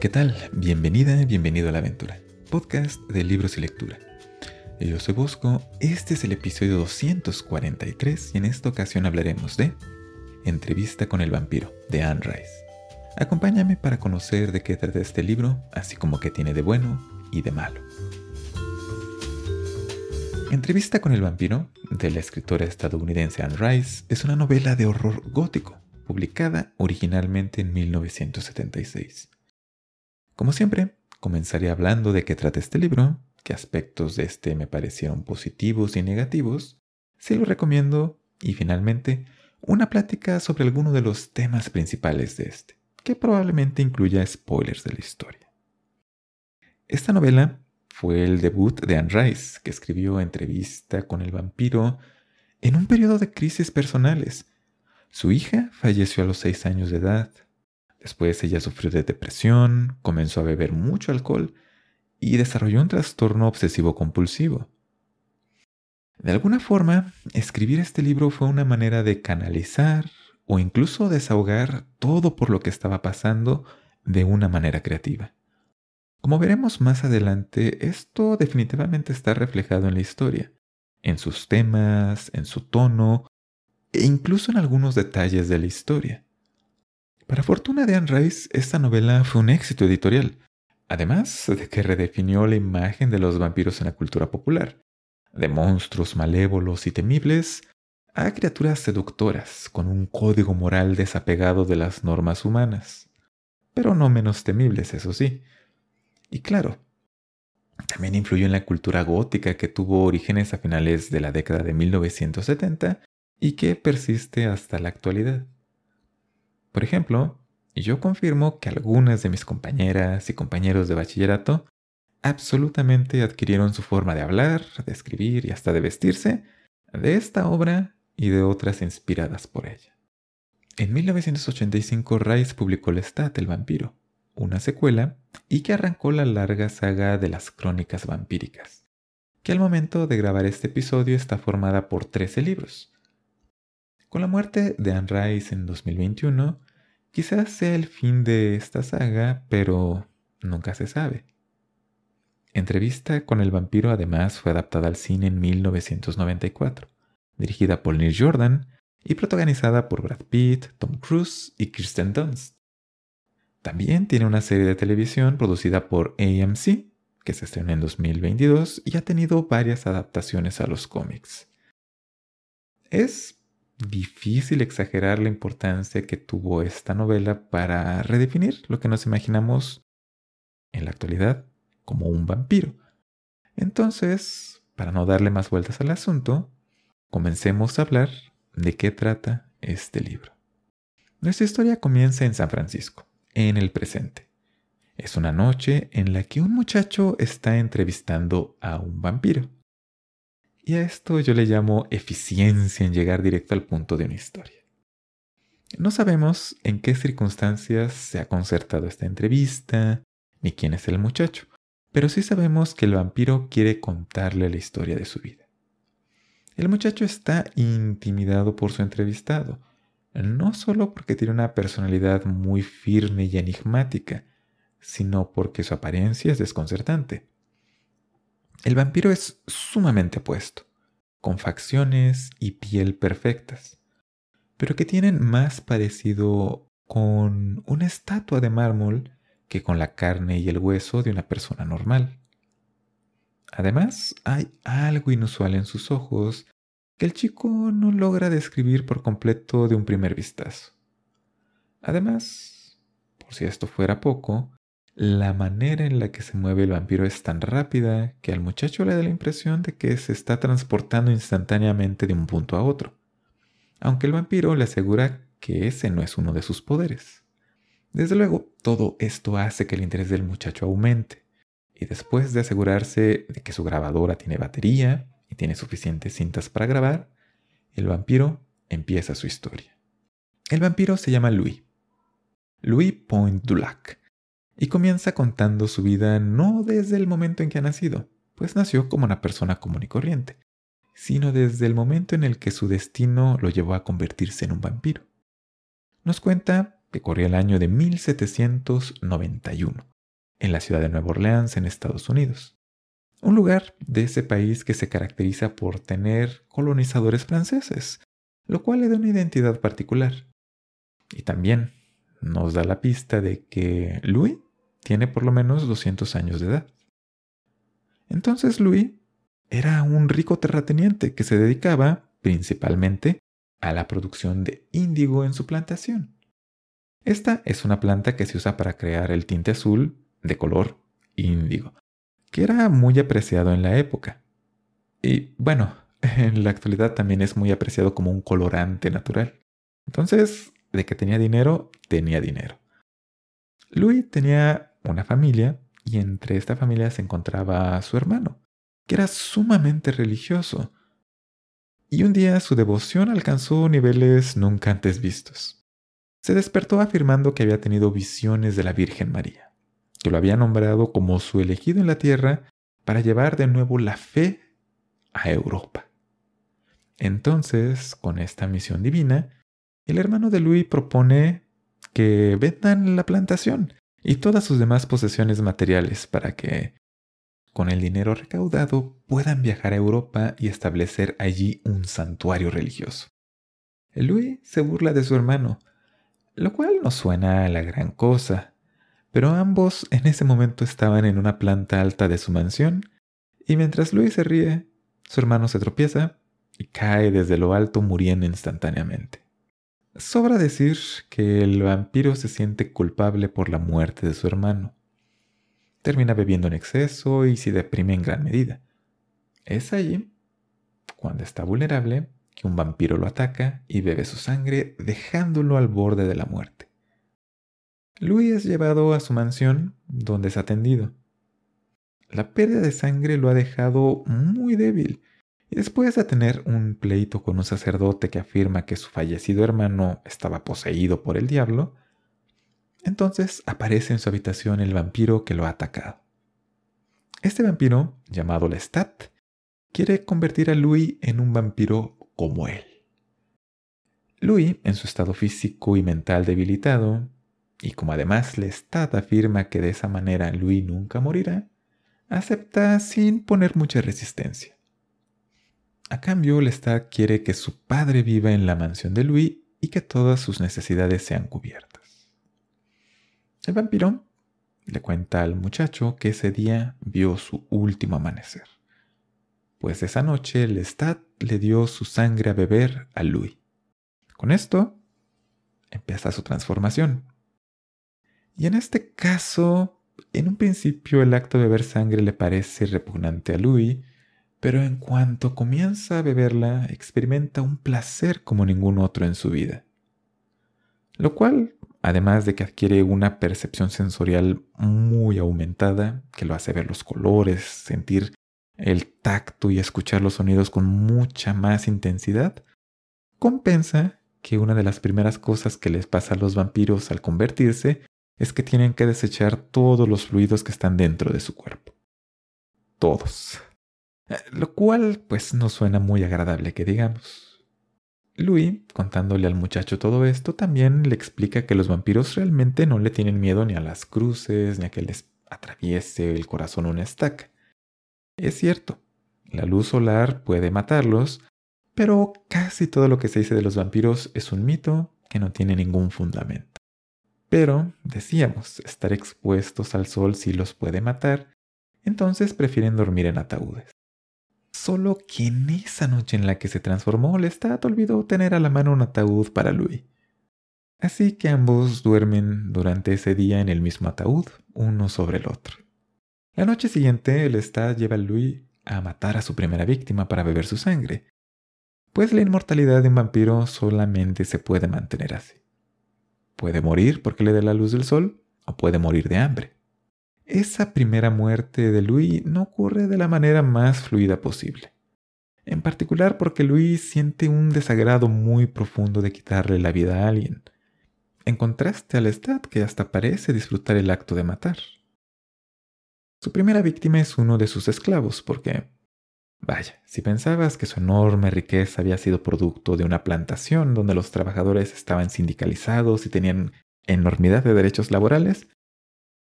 ¿Qué tal? Bienvenida, bienvenido a la aventura, podcast de libros y lectura. Yo soy Bosco, este es el episodio 243 y en esta ocasión hablaremos de Entrevista con el vampiro, de Anne Rice. Acompáñame para conocer de qué trata este libro, así como qué tiene de bueno y de malo. Entrevista con el vampiro, de la escritora estadounidense Anne Rice, es una novela de horror gótico, publicada originalmente en 1976. Como siempre, comenzaré hablando de qué trata este libro, qué aspectos de este me parecieron positivos y negativos, si lo recomiendo y finalmente una plática sobre alguno de los temas principales de este, que probablemente incluya spoilers de la historia. Esta novela fue el debut de Anne Rice, que escribió Entrevista con el vampiro en un periodo de crisis personales. Su hija falleció a los seis años de edad Después ella sufrió de depresión, comenzó a beber mucho alcohol y desarrolló un trastorno obsesivo compulsivo. De alguna forma, escribir este libro fue una manera de canalizar o incluso desahogar todo por lo que estaba pasando de una manera creativa. Como veremos más adelante, esto definitivamente está reflejado en la historia, en sus temas, en su tono e incluso en algunos detalles de la historia. Para fortuna de Anne Rice, esta novela fue un éxito editorial, además de que redefinió la imagen de los vampiros en la cultura popular, de monstruos malévolos y temibles a criaturas seductoras con un código moral desapegado de las normas humanas, pero no menos temibles, eso sí. Y claro, también influyó en la cultura gótica que tuvo orígenes a finales de la década de 1970 y que persiste hasta la actualidad. Por ejemplo, yo confirmo que algunas de mis compañeras y compañeros de bachillerato absolutamente adquirieron su forma de hablar, de escribir y hasta de vestirse de esta obra y de otras inspiradas por ella. En 1985 Rice publicó Lestat, el vampiro, una secuela, y que arrancó la larga saga de las crónicas vampíricas, que al momento de grabar este episodio está formada por 13 libros. Con la muerte de Anne Rice en 2021, Quizás sea el fin de esta saga, pero nunca se sabe. Entrevista con el vampiro además fue adaptada al cine en 1994, dirigida por Neil Jordan y protagonizada por Brad Pitt, Tom Cruise y Kirsten Dunst. También tiene una serie de televisión producida por AMC, que se estrenó en 2022 y ha tenido varias adaptaciones a los cómics. Es difícil exagerar la importancia que tuvo esta novela para redefinir lo que nos imaginamos en la actualidad como un vampiro. Entonces, para no darle más vueltas al asunto, comencemos a hablar de qué trata este libro. Nuestra historia comienza en San Francisco, en el presente. Es una noche en la que un muchacho está entrevistando a un vampiro. Y a esto yo le llamo eficiencia en llegar directo al punto de una historia. No sabemos en qué circunstancias se ha concertado esta entrevista, ni quién es el muchacho, pero sí sabemos que el vampiro quiere contarle la historia de su vida. El muchacho está intimidado por su entrevistado, no solo porque tiene una personalidad muy firme y enigmática, sino porque su apariencia es desconcertante. El vampiro es sumamente opuesto, con facciones y piel perfectas, pero que tienen más parecido con una estatua de mármol que con la carne y el hueso de una persona normal. Además, hay algo inusual en sus ojos que el chico no logra describir por completo de un primer vistazo. Además, por si esto fuera poco, la manera en la que se mueve el vampiro es tan rápida que al muchacho le da la impresión de que se está transportando instantáneamente de un punto a otro, aunque el vampiro le asegura que ese no es uno de sus poderes. Desde luego, todo esto hace que el interés del muchacho aumente, y después de asegurarse de que su grabadora tiene batería y tiene suficientes cintas para grabar, el vampiro empieza su historia. El vampiro se llama Louis. Louis Point Dulac y comienza contando su vida no desde el momento en que ha nacido, pues nació como una persona común y corriente, sino desde el momento en el que su destino lo llevó a convertirse en un vampiro. Nos cuenta que corría el año de 1791, en la ciudad de Nueva Orleans, en Estados Unidos. Un lugar de ese país que se caracteriza por tener colonizadores franceses, lo cual le da una identidad particular. Y también nos da la pista de que Louis tiene por lo menos 200 años de edad. Entonces Louis era un rico terrateniente que se dedicaba principalmente a la producción de índigo en su plantación. Esta es una planta que se usa para crear el tinte azul de color índigo, que era muy apreciado en la época. Y bueno, en la actualidad también es muy apreciado como un colorante natural. Entonces, de que tenía dinero, tenía dinero. Luis tenía una familia y entre esta familia se encontraba su hermano, que era sumamente religioso. Y un día su devoción alcanzó niveles nunca antes vistos. Se despertó afirmando que había tenido visiones de la Virgen María, que lo había nombrado como su elegido en la tierra para llevar de nuevo la fe a Europa. Entonces, con esta misión divina, el hermano de Luis propone que vendan la plantación y todas sus demás posesiones materiales para que, con el dinero recaudado, puedan viajar a Europa y establecer allí un santuario religioso. Luis se burla de su hermano, lo cual no suena a la gran cosa, pero ambos en ese momento estaban en una planta alta de su mansión, y mientras Luis se ríe, su hermano se tropieza y cae desde lo alto muriendo instantáneamente. Sobra decir que el vampiro se siente culpable por la muerte de su hermano. Termina bebiendo en exceso y se deprime en gran medida. Es allí, cuando está vulnerable, que un vampiro lo ataca y bebe su sangre dejándolo al borde de la muerte. Luis es llevado a su mansión, donde es atendido. La pérdida de sangre lo ha dejado muy débil y después de tener un pleito con un sacerdote que afirma que su fallecido hermano estaba poseído por el diablo, entonces aparece en su habitación el vampiro que lo ha atacado. Este vampiro, llamado Lestat, quiere convertir a Louis en un vampiro como él. Louis, en su estado físico y mental debilitado, y como además Lestat afirma que de esa manera Louis nunca morirá, acepta sin poner mucha resistencia. A cambio, Lestat quiere que su padre viva en la mansión de Louis y que todas sus necesidades sean cubiertas. El vampiro le cuenta al muchacho que ese día vio su último amanecer, pues esa noche Lestat le dio su sangre a beber a Louis. Con esto, empieza su transformación. Y en este caso, en un principio el acto de beber sangre le parece repugnante a Louis, pero en cuanto comienza a beberla experimenta un placer como ningún otro en su vida. Lo cual, además de que adquiere una percepción sensorial muy aumentada, que lo hace ver los colores, sentir el tacto y escuchar los sonidos con mucha más intensidad, compensa que una de las primeras cosas que les pasa a los vampiros al convertirse es que tienen que desechar todos los fluidos que están dentro de su cuerpo. Todos. Eh, lo cual pues no suena muy agradable que digamos. Louis, contándole al muchacho todo esto, también le explica que los vampiros realmente no le tienen miedo ni a las cruces, ni a que les atraviese el corazón una estaca. Es cierto, la luz solar puede matarlos, pero casi todo lo que se dice de los vampiros es un mito que no tiene ningún fundamento. Pero, decíamos, estar expuestos al sol sí los puede matar, entonces prefieren dormir en ataúdes. Solo que en esa noche en la que se transformó, Lestat olvidó tener a la mano un ataúd para Louis. Así que ambos duermen durante ese día en el mismo ataúd, uno sobre el otro. La noche siguiente, Lestat lleva a Louis a matar a su primera víctima para beber su sangre, pues la inmortalidad de un vampiro solamente se puede mantener así. Puede morir porque le dé la luz del sol o puede morir de hambre. Esa primera muerte de Louis no ocurre de la manera más fluida posible. En particular porque Luis siente un desagrado muy profundo de quitarle la vida a alguien. En contraste al edad que hasta parece disfrutar el acto de matar. Su primera víctima es uno de sus esclavos porque... Vaya, si pensabas que su enorme riqueza había sido producto de una plantación donde los trabajadores estaban sindicalizados y tenían enormidad de derechos laborales,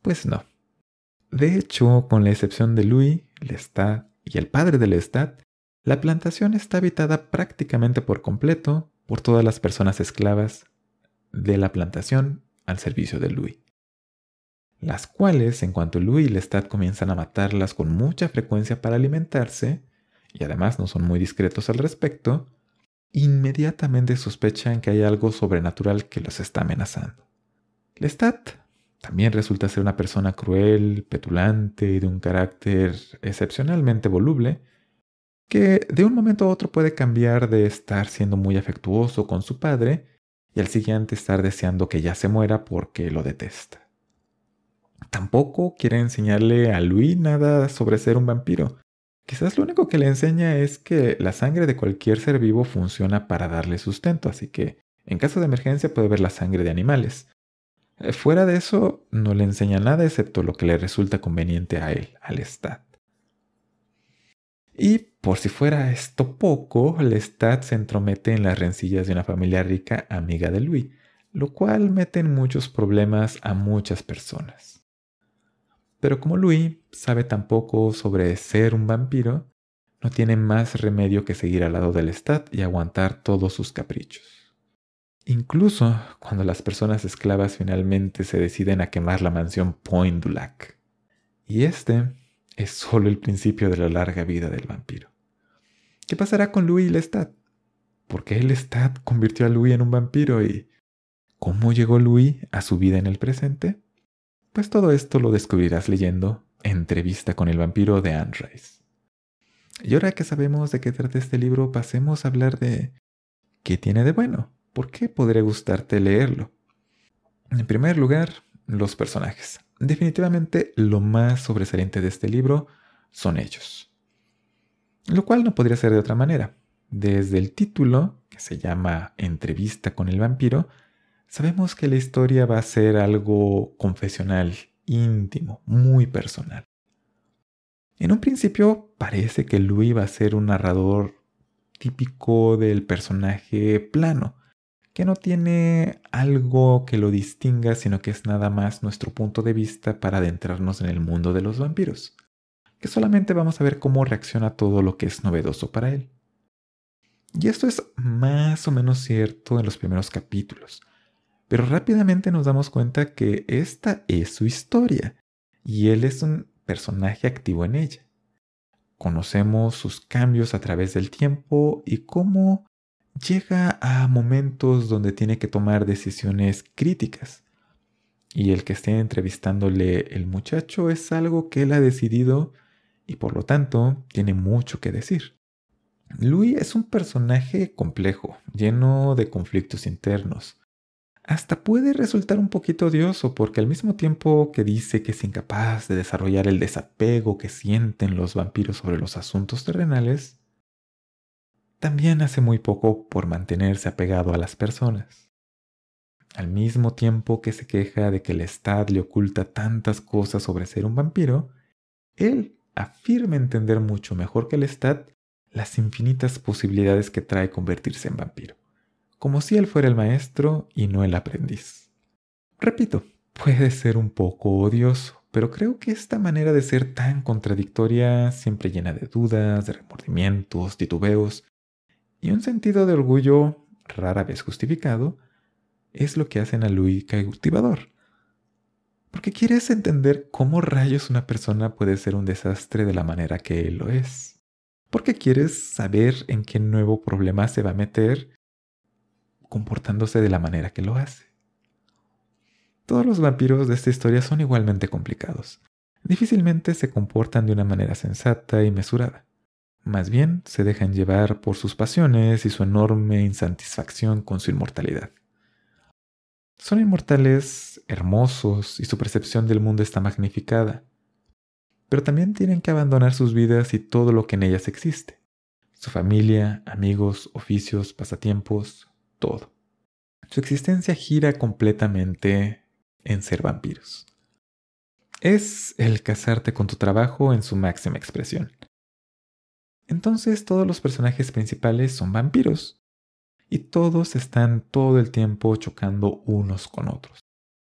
pues no, de hecho, con la excepción de Louis, Lestat y el padre de Lestat, la plantación está habitada prácticamente por completo por todas las personas esclavas de la plantación al servicio de Louis. Las cuales, en cuanto Louis y Lestat comienzan a matarlas con mucha frecuencia para alimentarse, y además no son muy discretos al respecto, inmediatamente sospechan que hay algo sobrenatural que los está amenazando. Lestat también resulta ser una persona cruel, petulante y de un carácter excepcionalmente voluble, que de un momento a otro puede cambiar de estar siendo muy afectuoso con su padre y al siguiente estar deseando que ya se muera porque lo detesta. Tampoco quiere enseñarle a Louis nada sobre ser un vampiro. Quizás lo único que le enseña es que la sangre de cualquier ser vivo funciona para darle sustento, así que en caso de emergencia puede ver la sangre de animales. Eh, fuera de eso, no le enseña nada excepto lo que le resulta conveniente a él, al Estad. Y por si fuera esto poco, el Estad se entromete en las rencillas de una familia rica amiga de Louis, lo cual mete en muchos problemas a muchas personas. Pero como Louis sabe tan poco sobre ser un vampiro, no tiene más remedio que seguir al lado del Estad y aguantar todos sus caprichos. Incluso cuando las personas esclavas finalmente se deciden a quemar la mansión Poindulac. Y este es solo el principio de la larga vida del vampiro. ¿Qué pasará con Louis y Lestat? ¿Por qué Lestat convirtió a Louis en un vampiro y cómo llegó Louis a su vida en el presente? Pues todo esto lo descubrirás leyendo Entrevista con el vampiro de Anne Rice. Y ahora que sabemos de qué trata este libro, pasemos a hablar de qué tiene de bueno. ¿Por qué podría gustarte leerlo? En primer lugar, los personajes. Definitivamente lo más sobresaliente de este libro son ellos. Lo cual no podría ser de otra manera. Desde el título, que se llama Entrevista con el vampiro, sabemos que la historia va a ser algo confesional, íntimo, muy personal. En un principio parece que Louis va a ser un narrador típico del personaje plano, que no tiene algo que lo distinga, sino que es nada más nuestro punto de vista para adentrarnos en el mundo de los vampiros, que solamente vamos a ver cómo reacciona todo lo que es novedoso para él. Y esto es más o menos cierto en los primeros capítulos, pero rápidamente nos damos cuenta que esta es su historia, y él es un personaje activo en ella. Conocemos sus cambios a través del tiempo y cómo llega a momentos donde tiene que tomar decisiones críticas. Y el que esté entrevistándole el muchacho es algo que él ha decidido y por lo tanto tiene mucho que decir. Louis es un personaje complejo, lleno de conflictos internos. Hasta puede resultar un poquito odioso porque al mismo tiempo que dice que es incapaz de desarrollar el desapego que sienten los vampiros sobre los asuntos terrenales, también hace muy poco por mantenerse apegado a las personas. Al mismo tiempo que se queja de que el Estado le oculta tantas cosas sobre ser un vampiro, él afirma entender mucho mejor que el Estado las infinitas posibilidades que trae convertirse en vampiro, como si él fuera el maestro y no el aprendiz. Repito, puede ser un poco odioso, pero creo que esta manera de ser tan contradictoria, siempre llena de dudas, de remordimientos, titubeos, y un sentido de orgullo rara vez justificado es lo que hacen a Louis cautivador. Porque quieres entender cómo rayos una persona puede ser un desastre de la manera que él lo es. Porque quieres saber en qué nuevo problema se va a meter comportándose de la manera que lo hace. Todos los vampiros de esta historia son igualmente complicados. Difícilmente se comportan de una manera sensata y mesurada. Más bien, se dejan llevar por sus pasiones y su enorme insatisfacción con su inmortalidad. Son inmortales, hermosos, y su percepción del mundo está magnificada. Pero también tienen que abandonar sus vidas y todo lo que en ellas existe. Su familia, amigos, oficios, pasatiempos, todo. Su existencia gira completamente en ser vampiros. Es el casarte con tu trabajo en su máxima expresión. Entonces todos los personajes principales son vampiros. Y todos están todo el tiempo chocando unos con otros,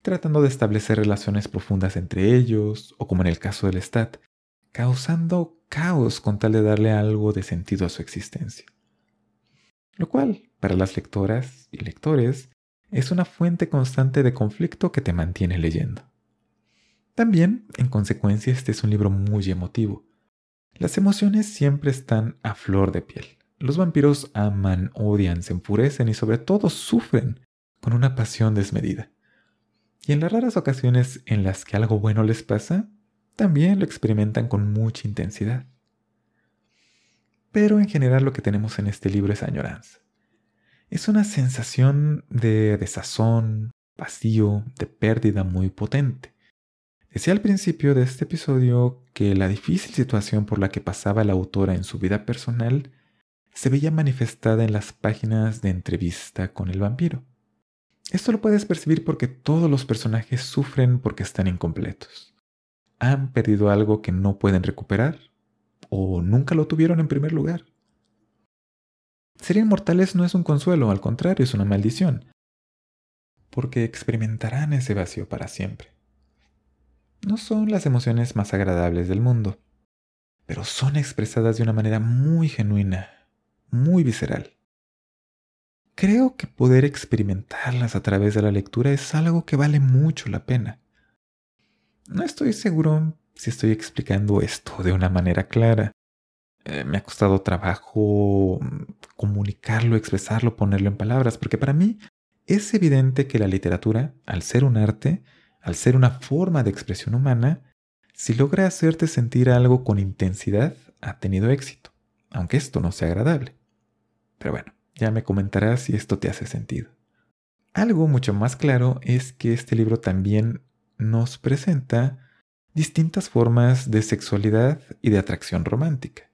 tratando de establecer relaciones profundas entre ellos, o como en el caso del Stat, causando caos con tal de darle algo de sentido a su existencia. Lo cual, para las lectoras y lectores, es una fuente constante de conflicto que te mantiene leyendo. También, en consecuencia, este es un libro muy emotivo, las emociones siempre están a flor de piel. Los vampiros aman, odian, se enfurecen y sobre todo sufren con una pasión desmedida. Y en las raras ocasiones en las que algo bueno les pasa, también lo experimentan con mucha intensidad. Pero en general lo que tenemos en este libro es añoranza. Es una sensación de desazón, vacío, de pérdida muy potente. Decía al principio de este episodio que la difícil situación por la que pasaba la autora en su vida personal se veía manifestada en las páginas de entrevista con el vampiro. Esto lo puedes percibir porque todos los personajes sufren porque están incompletos. Han perdido algo que no pueden recuperar o nunca lo tuvieron en primer lugar. Ser inmortales no es un consuelo, al contrario, es una maldición, porque experimentarán ese vacío para siempre no son las emociones más agradables del mundo, pero son expresadas de una manera muy genuina, muy visceral. Creo que poder experimentarlas a través de la lectura es algo que vale mucho la pena. No estoy seguro si estoy explicando esto de una manera clara. Eh, me ha costado trabajo mm, comunicarlo, expresarlo, ponerlo en palabras, porque para mí es evidente que la literatura, al ser un arte, al ser una forma de expresión humana, si logra hacerte sentir algo con intensidad, ha tenido éxito, aunque esto no sea agradable. Pero bueno, ya me comentarás si esto te hace sentido. Algo mucho más claro es que este libro también nos presenta distintas formas de sexualidad y de atracción romántica.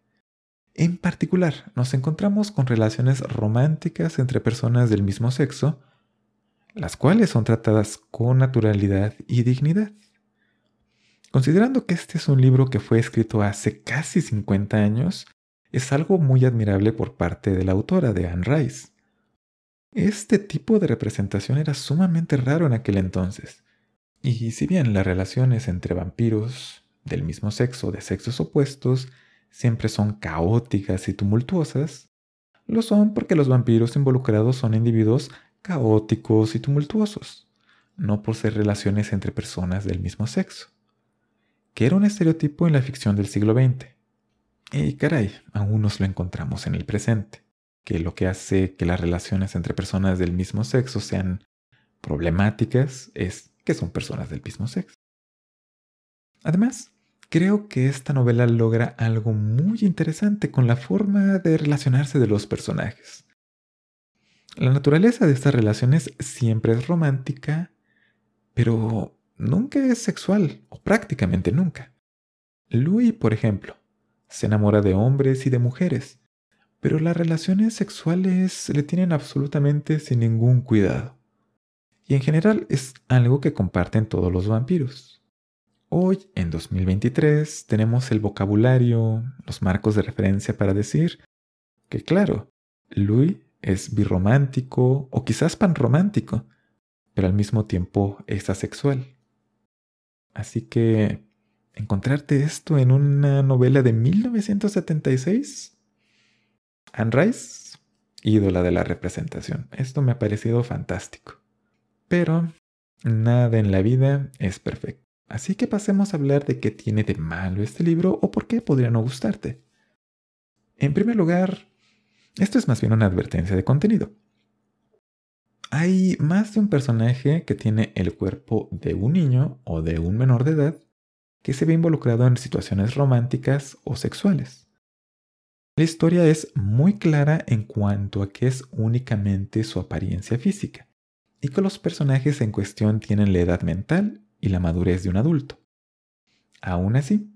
En particular, nos encontramos con relaciones románticas entre personas del mismo sexo, las cuales son tratadas con naturalidad y dignidad. Considerando que este es un libro que fue escrito hace casi 50 años, es algo muy admirable por parte de la autora de Anne Rice. Este tipo de representación era sumamente raro en aquel entonces, y si bien las relaciones entre vampiros del mismo sexo o de sexos opuestos siempre son caóticas y tumultuosas, lo son porque los vampiros involucrados son individuos caóticos y tumultuosos, no por ser relaciones entre personas del mismo sexo, que era un estereotipo en la ficción del siglo XX. Y caray, aún nos lo encontramos en el presente, que lo que hace que las relaciones entre personas del mismo sexo sean problemáticas es que son personas del mismo sexo. Además, creo que esta novela logra algo muy interesante con la forma de relacionarse de los personajes. La naturaleza de estas relaciones siempre es romántica, pero nunca es sexual, o prácticamente nunca. Louis, por ejemplo, se enamora de hombres y de mujeres, pero las relaciones sexuales le tienen absolutamente sin ningún cuidado. Y en general es algo que comparten todos los vampiros. Hoy, en 2023, tenemos el vocabulario, los marcos de referencia para decir que, claro, Louis es birromántico o quizás panromántico, pero al mismo tiempo es asexual. Así que encontrarte esto en una novela de 1976, Anne Rice, ídola de la representación. Esto me ha parecido fantástico. Pero nada en la vida es perfecto. Así que pasemos a hablar de qué tiene de malo este libro o por qué podría no gustarte. En primer lugar, esto es más bien una advertencia de contenido. Hay más de un personaje que tiene el cuerpo de un niño o de un menor de edad que se ve involucrado en situaciones románticas o sexuales. La historia es muy clara en cuanto a que es únicamente su apariencia física y que los personajes en cuestión tienen la edad mental y la madurez de un adulto. Aún así,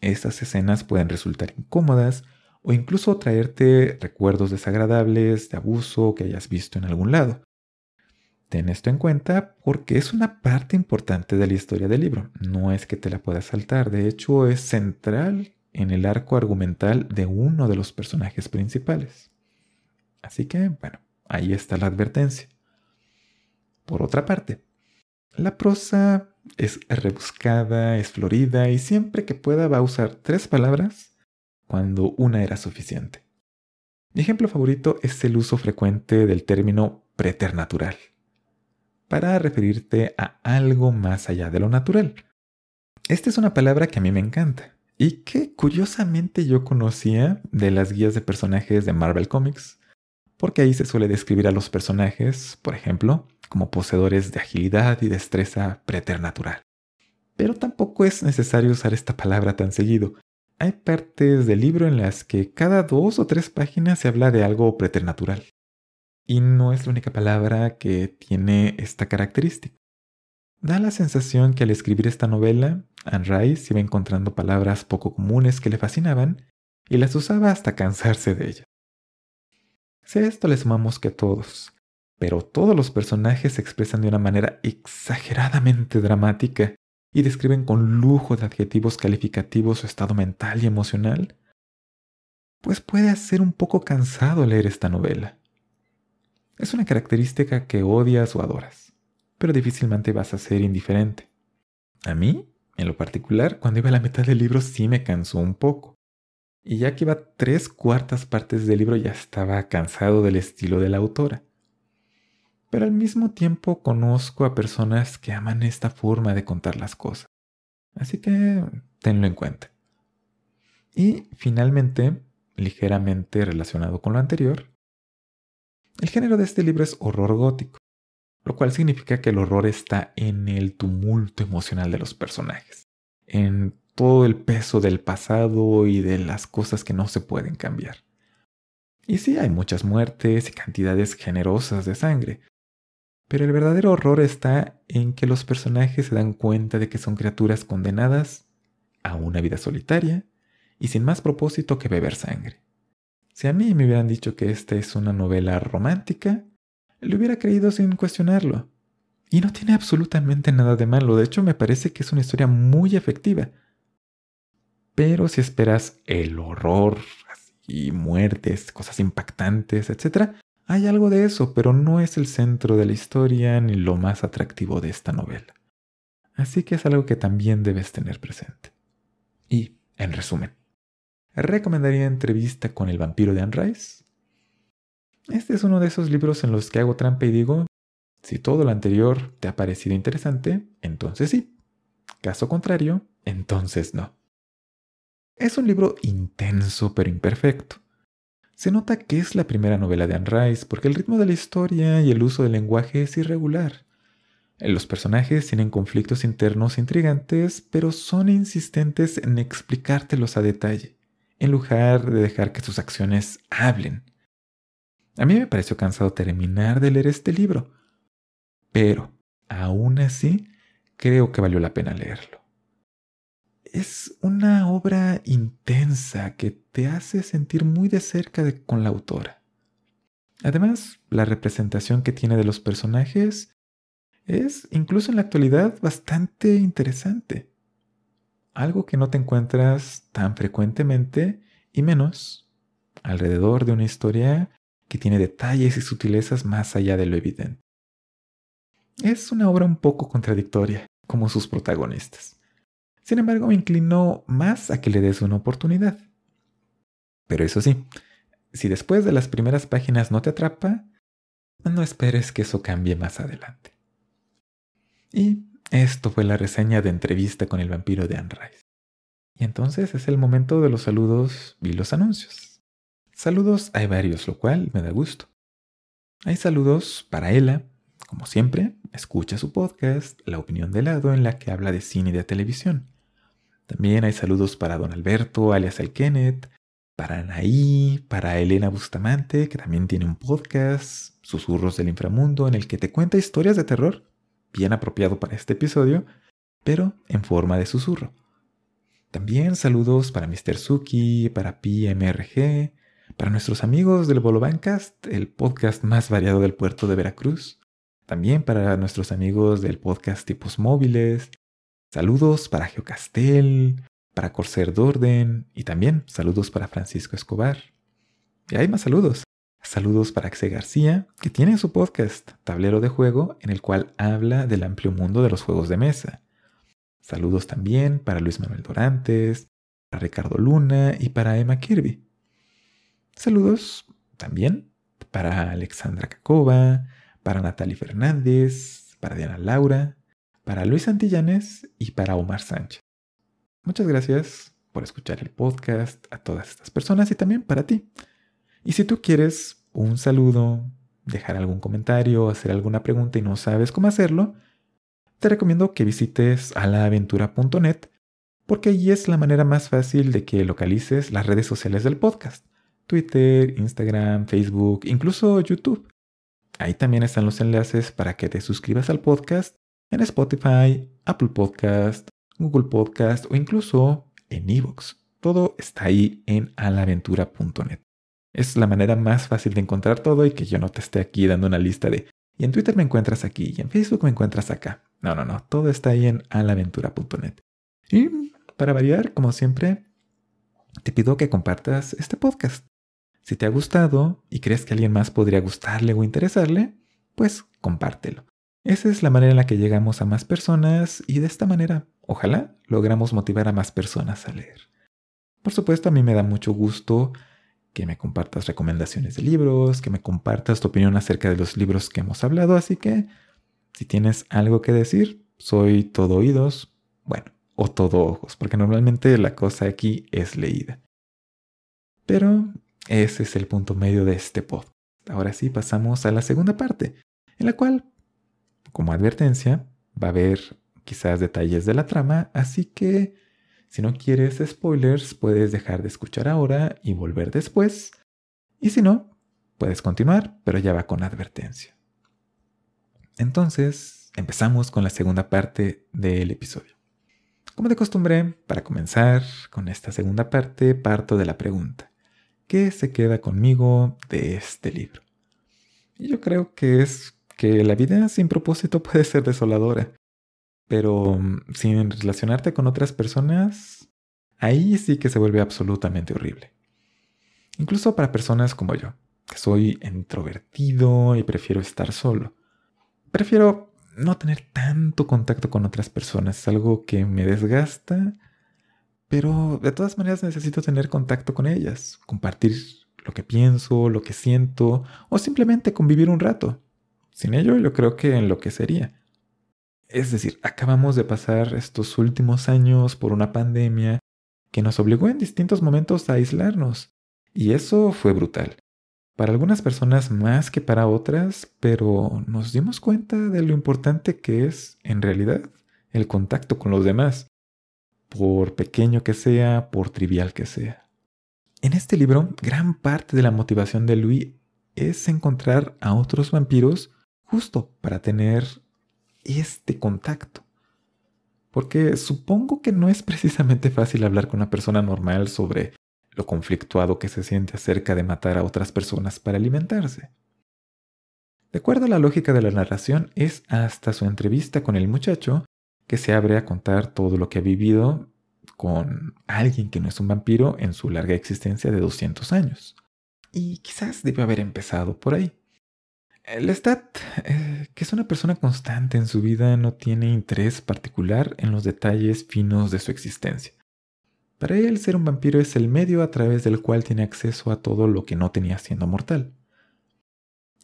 estas escenas pueden resultar incómodas o incluso traerte recuerdos desagradables de abuso que hayas visto en algún lado. Ten esto en cuenta porque es una parte importante de la historia del libro. No es que te la puedas saltar, de hecho es central en el arco argumental de uno de los personajes principales. Así que, bueno, ahí está la advertencia. Por otra parte, la prosa es rebuscada, es florida y siempre que pueda va a usar tres palabras cuando una era suficiente. Mi ejemplo favorito es el uso frecuente del término preternatural, para referirte a algo más allá de lo natural. Esta es una palabra que a mí me encanta y que curiosamente yo conocía de las guías de personajes de Marvel Comics, porque ahí se suele describir a los personajes, por ejemplo, como poseedores de agilidad y destreza preternatural. Pero tampoco es necesario usar esta palabra tan seguido, hay partes del libro en las que cada dos o tres páginas se habla de algo preternatural. Y no es la única palabra que tiene esta característica. Da la sensación que al escribir esta novela, Anne Rice iba encontrando palabras poco comunes que le fascinaban y las usaba hasta cansarse de ellas. Si a esto le sumamos que todos, pero todos los personajes se expresan de una manera exageradamente dramática y describen con lujo de adjetivos calificativos su estado mental y emocional, pues puede ser un poco cansado leer esta novela. Es una característica que odias o adoras, pero difícilmente vas a ser indiferente. A mí, en lo particular, cuando iba a la mitad del libro sí me cansó un poco. Y ya que iba tres cuartas partes del libro ya estaba cansado del estilo de la autora pero al mismo tiempo conozco a personas que aman esta forma de contar las cosas. Así que tenlo en cuenta. Y finalmente, ligeramente relacionado con lo anterior, el género de este libro es horror gótico, lo cual significa que el horror está en el tumulto emocional de los personajes, en todo el peso del pasado y de las cosas que no se pueden cambiar. Y sí, hay muchas muertes y cantidades generosas de sangre, pero el verdadero horror está en que los personajes se dan cuenta de que son criaturas condenadas a una vida solitaria y sin más propósito que beber sangre. Si a mí me hubieran dicho que esta es una novela romántica, le hubiera creído sin cuestionarlo. Y no tiene absolutamente nada de malo, de hecho me parece que es una historia muy efectiva. Pero si esperas el horror y muertes, cosas impactantes, etc., hay algo de eso, pero no es el centro de la historia ni lo más atractivo de esta novela. Así que es algo que también debes tener presente. Y, en resumen, ¿recomendaría entrevista con el vampiro de Anne Rice? Este es uno de esos libros en los que hago trampa y digo, si todo lo anterior te ha parecido interesante, entonces sí. Caso contrario, entonces no. Es un libro intenso pero imperfecto. Se nota que es la primera novela de Anne Rice porque el ritmo de la historia y el uso del lenguaje es irregular. Los personajes tienen conflictos internos intrigantes, pero son insistentes en explicártelos a detalle, en lugar de dejar que sus acciones hablen. A mí me pareció cansado terminar de leer este libro, pero aún así creo que valió la pena leerlo. Es una obra intensa que te hace sentir muy de cerca con la autora. Además, la representación que tiene de los personajes es, incluso en la actualidad, bastante interesante. Algo que no te encuentras tan frecuentemente y menos alrededor de una historia que tiene detalles y sutilezas más allá de lo evidente. Es una obra un poco contradictoria, como sus protagonistas. Sin embargo, me inclino más a que le des una oportunidad. Pero eso sí, si después de las primeras páginas no te atrapa, no esperes que eso cambie más adelante. Y esto fue la reseña de entrevista con el vampiro de Anne Rice. Y entonces es el momento de los saludos y los anuncios. Saludos hay varios, lo cual me da gusto. Hay saludos para Ella. como siempre, escucha su podcast La opinión de lado en la que habla de cine y de televisión. También hay saludos para don Alberto, alias el Kenneth, para Anaí, para Elena Bustamante, que también tiene un podcast, Susurros del Inframundo, en el que te cuenta historias de terror, bien apropiado para este episodio, pero en forma de susurro. También saludos para Mr. Suki, para PMRG, para nuestros amigos del Bolobancast, el podcast más variado del puerto de Veracruz. También para nuestros amigos del podcast Tipos Móviles, Saludos para Geocastel, para Corsair Dorden y también saludos para Francisco Escobar. Y hay más saludos. Saludos para Axe García, que tiene su podcast, Tablero de Juego, en el cual habla del amplio mundo de los juegos de mesa. Saludos también para Luis Manuel Dorantes, para Ricardo Luna y para Emma Kirby. Saludos también para Alexandra Cacova, para Natalie Fernández, para Diana Laura, para Luis Santillanes y para Omar Sánchez. Muchas gracias por escuchar el podcast a todas estas personas y también para ti. Y si tú quieres un saludo, dejar algún comentario, hacer alguna pregunta y no sabes cómo hacerlo, te recomiendo que visites alaaventura.net porque allí es la manera más fácil de que localices las redes sociales del podcast. Twitter, Instagram, Facebook, incluso YouTube. Ahí también están los enlaces para que te suscribas al podcast en Spotify, Apple Podcast, Google Podcast o incluso en Evox. Todo está ahí en alaventura.net. Es la manera más fácil de encontrar todo y que yo no te esté aquí dando una lista de y en Twitter me encuentras aquí y en Facebook me encuentras acá. No, no, no, todo está ahí en alaventura.net. Y para variar, como siempre, te pido que compartas este podcast. Si te ha gustado y crees que alguien más podría gustarle o interesarle, pues compártelo. Esa es la manera en la que llegamos a más personas y de esta manera, ojalá, logramos motivar a más personas a leer. Por supuesto, a mí me da mucho gusto que me compartas recomendaciones de libros, que me compartas tu opinión acerca de los libros que hemos hablado, así que si tienes algo que decir, soy todo oídos, bueno, o todo ojos, porque normalmente la cosa aquí es leída. Pero ese es el punto medio de este pod. Ahora sí pasamos a la segunda parte, en la cual como advertencia, va a haber quizás detalles de la trama, así que si no quieres spoilers, puedes dejar de escuchar ahora y volver después. Y si no, puedes continuar, pero ya va con advertencia. Entonces, empezamos con la segunda parte del episodio. Como de costumbre, para comenzar con esta segunda parte, parto de la pregunta. ¿Qué se queda conmigo de este libro? Y yo creo que es que la vida sin propósito puede ser desoladora, pero mm, sin relacionarte con otras personas, ahí sí que se vuelve absolutamente horrible. Incluso para personas como yo, que soy introvertido y prefiero estar solo. Prefiero no tener tanto contacto con otras personas, es algo que me desgasta, pero de todas maneras necesito tener contacto con ellas, compartir lo que pienso, lo que siento, o simplemente convivir un rato. Sin ello yo creo que enloquecería. Es decir, acabamos de pasar estos últimos años por una pandemia que nos obligó en distintos momentos a aislarnos, y eso fue brutal. Para algunas personas más que para otras, pero nos dimos cuenta de lo importante que es, en realidad, el contacto con los demás, por pequeño que sea, por trivial que sea. En este libro, gran parte de la motivación de Louis es encontrar a otros vampiros justo para tener este contacto. Porque supongo que no es precisamente fácil hablar con una persona normal sobre lo conflictuado que se siente acerca de matar a otras personas para alimentarse. De acuerdo a la lógica de la narración, es hasta su entrevista con el muchacho que se abre a contar todo lo que ha vivido con alguien que no es un vampiro en su larga existencia de 200 años. Y quizás debe haber empezado por ahí. Lestat, eh, que es una persona constante en su vida, no tiene interés particular en los detalles finos de su existencia. Para él, ser un vampiro es el medio a través del cual tiene acceso a todo lo que no tenía siendo mortal.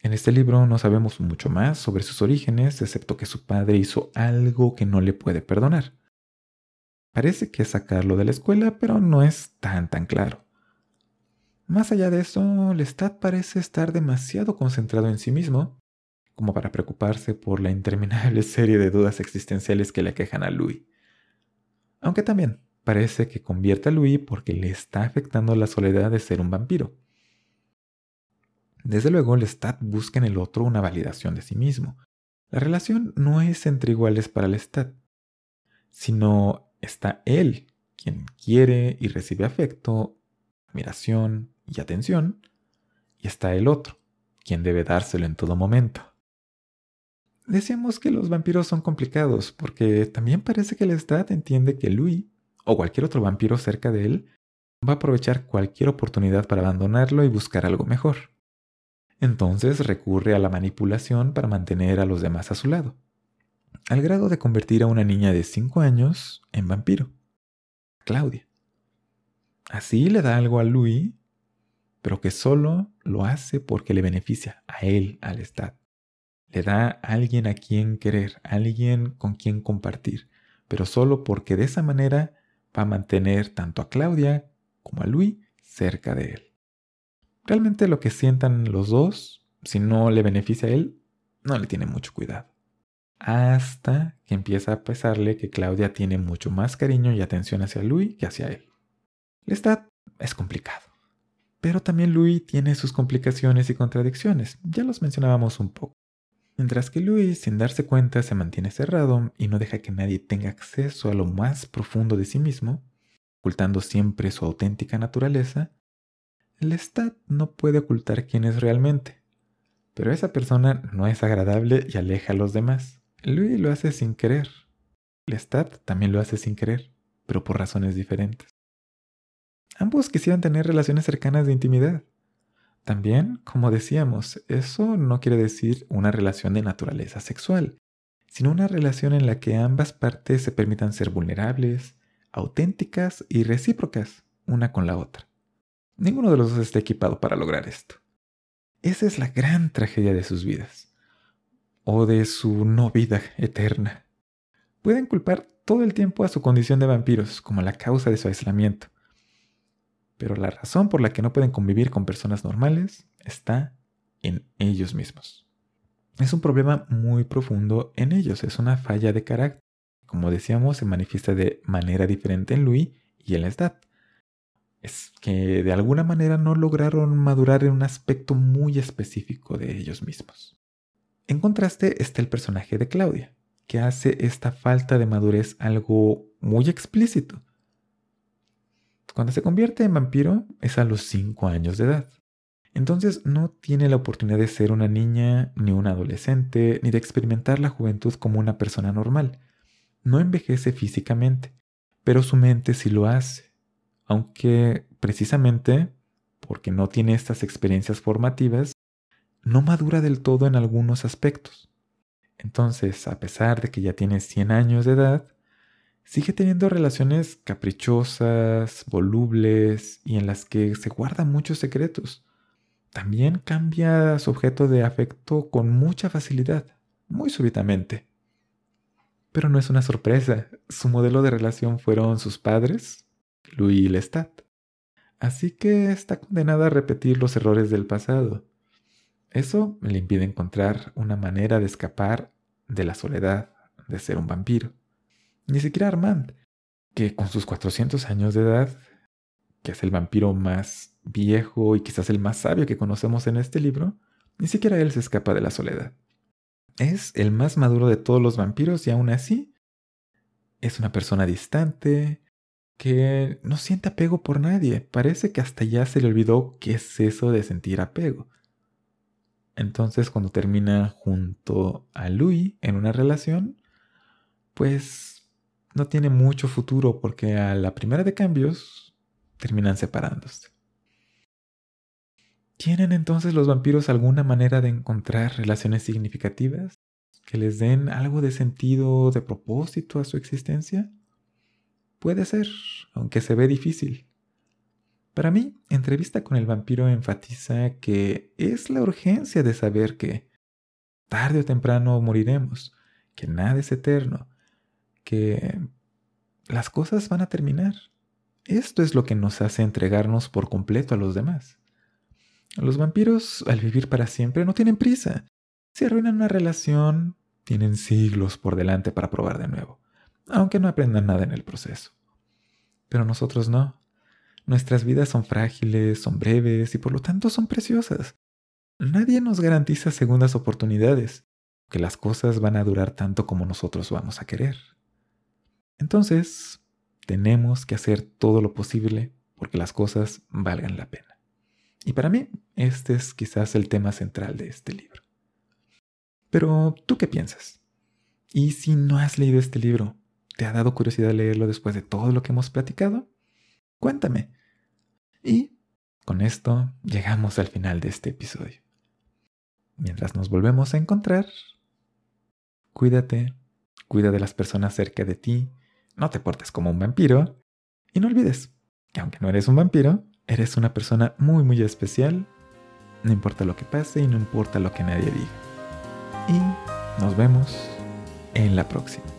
En este libro no sabemos mucho más sobre sus orígenes, excepto que su padre hizo algo que no le puede perdonar. Parece que es sacarlo de la escuela, pero no es tan tan claro. Más allá de eso, Lestat parece estar demasiado concentrado en sí mismo como para preocuparse por la interminable serie de dudas existenciales que le aquejan a Louis. Aunque también parece que convierte a Louis porque le está afectando la soledad de ser un vampiro. Desde luego, Lestat busca en el otro una validación de sí mismo. La relación no es entre iguales para Lestat, sino está él quien quiere y recibe afecto, admiración, y atención, y está el otro, quien debe dárselo en todo momento. Decíamos que los vampiros son complicados porque también parece que la Stat entiende que Louis, o cualquier otro vampiro cerca de él, va a aprovechar cualquier oportunidad para abandonarlo y buscar algo mejor. Entonces recurre a la manipulación para mantener a los demás a su lado, al grado de convertir a una niña de 5 años en vampiro, Claudia. Así le da algo a Louis pero que solo lo hace porque le beneficia a él, al Estado. Le da a alguien a quien querer, a alguien con quien compartir, pero solo porque de esa manera va a mantener tanto a Claudia como a Luis cerca de él. Realmente lo que sientan los dos, si no le beneficia a él, no le tiene mucho cuidado. Hasta que empieza a pesarle que Claudia tiene mucho más cariño y atención hacia Luis que hacia él. Lestat es complicado. Pero también Louis tiene sus complicaciones y contradicciones, ya los mencionábamos un poco. Mientras que Louis, sin darse cuenta, se mantiene cerrado y no deja que nadie tenga acceso a lo más profundo de sí mismo, ocultando siempre su auténtica naturaleza, Lestat no puede ocultar quién es realmente. Pero esa persona no es agradable y aleja a los demás. Louis lo hace sin querer. Lestat también lo hace sin querer, pero por razones diferentes. Ambos quisieran tener relaciones cercanas de intimidad. También, como decíamos, eso no quiere decir una relación de naturaleza sexual, sino una relación en la que ambas partes se permitan ser vulnerables, auténticas y recíprocas una con la otra. Ninguno de los dos está equipado para lograr esto. Esa es la gran tragedia de sus vidas, o de su no vida eterna. Pueden culpar todo el tiempo a su condición de vampiros como la causa de su aislamiento, pero la razón por la que no pueden convivir con personas normales está en ellos mismos. Es un problema muy profundo en ellos, es una falla de carácter. Como decíamos, se manifiesta de manera diferente en Louis y en la edad. Es que de alguna manera no lograron madurar en un aspecto muy específico de ellos mismos. En contraste está el personaje de Claudia, que hace esta falta de madurez algo muy explícito. Cuando se convierte en vampiro es a los 5 años de edad. Entonces no tiene la oportunidad de ser una niña, ni un adolescente, ni de experimentar la juventud como una persona normal. No envejece físicamente, pero su mente sí lo hace. Aunque precisamente porque no tiene estas experiencias formativas, no madura del todo en algunos aspectos. Entonces, a pesar de que ya tiene 100 años de edad, Sigue teniendo relaciones caprichosas, volubles y en las que se guardan muchos secretos. También cambia su objeto de afecto con mucha facilidad, muy súbitamente. Pero no es una sorpresa, su modelo de relación fueron sus padres, Louis y Lestat. Así que está condenada a repetir los errores del pasado. Eso le impide encontrar una manera de escapar de la soledad de ser un vampiro. Ni siquiera Armand, que con sus 400 años de edad, que es el vampiro más viejo y quizás el más sabio que conocemos en este libro, ni siquiera él se escapa de la soledad. Es el más maduro de todos los vampiros y aún así es una persona distante, que no siente apego por nadie. Parece que hasta ya se le olvidó qué es eso de sentir apego. Entonces cuando termina junto a Louis en una relación, pues no tiene mucho futuro porque a la primera de cambios terminan separándose. ¿Tienen entonces los vampiros alguna manera de encontrar relaciones significativas que les den algo de sentido, de propósito a su existencia? Puede ser, aunque se ve difícil. Para mí, entrevista con el vampiro enfatiza que es la urgencia de saber que, tarde o temprano, moriremos, que nada es eterno, las cosas van a terminar. Esto es lo que nos hace entregarnos por completo a los demás. Los vampiros, al vivir para siempre, no tienen prisa. Si arruinan una relación, tienen siglos por delante para probar de nuevo, aunque no aprendan nada en el proceso. Pero nosotros no. Nuestras vidas son frágiles, son breves y por lo tanto son preciosas. Nadie nos garantiza segundas oportunidades, que las cosas van a durar tanto como nosotros vamos a querer. Entonces, tenemos que hacer todo lo posible porque las cosas valgan la pena. Y para mí, este es quizás el tema central de este libro. Pero, ¿tú qué piensas? ¿Y si no has leído este libro? ¿Te ha dado curiosidad leerlo después de todo lo que hemos platicado? Cuéntame. Y con esto llegamos al final de este episodio. Mientras nos volvemos a encontrar, cuídate, cuida de las personas cerca de ti, no te portes como un vampiro y no olvides que aunque no eres un vampiro, eres una persona muy muy especial, no importa lo que pase y no importa lo que nadie diga. Y nos vemos en la próxima.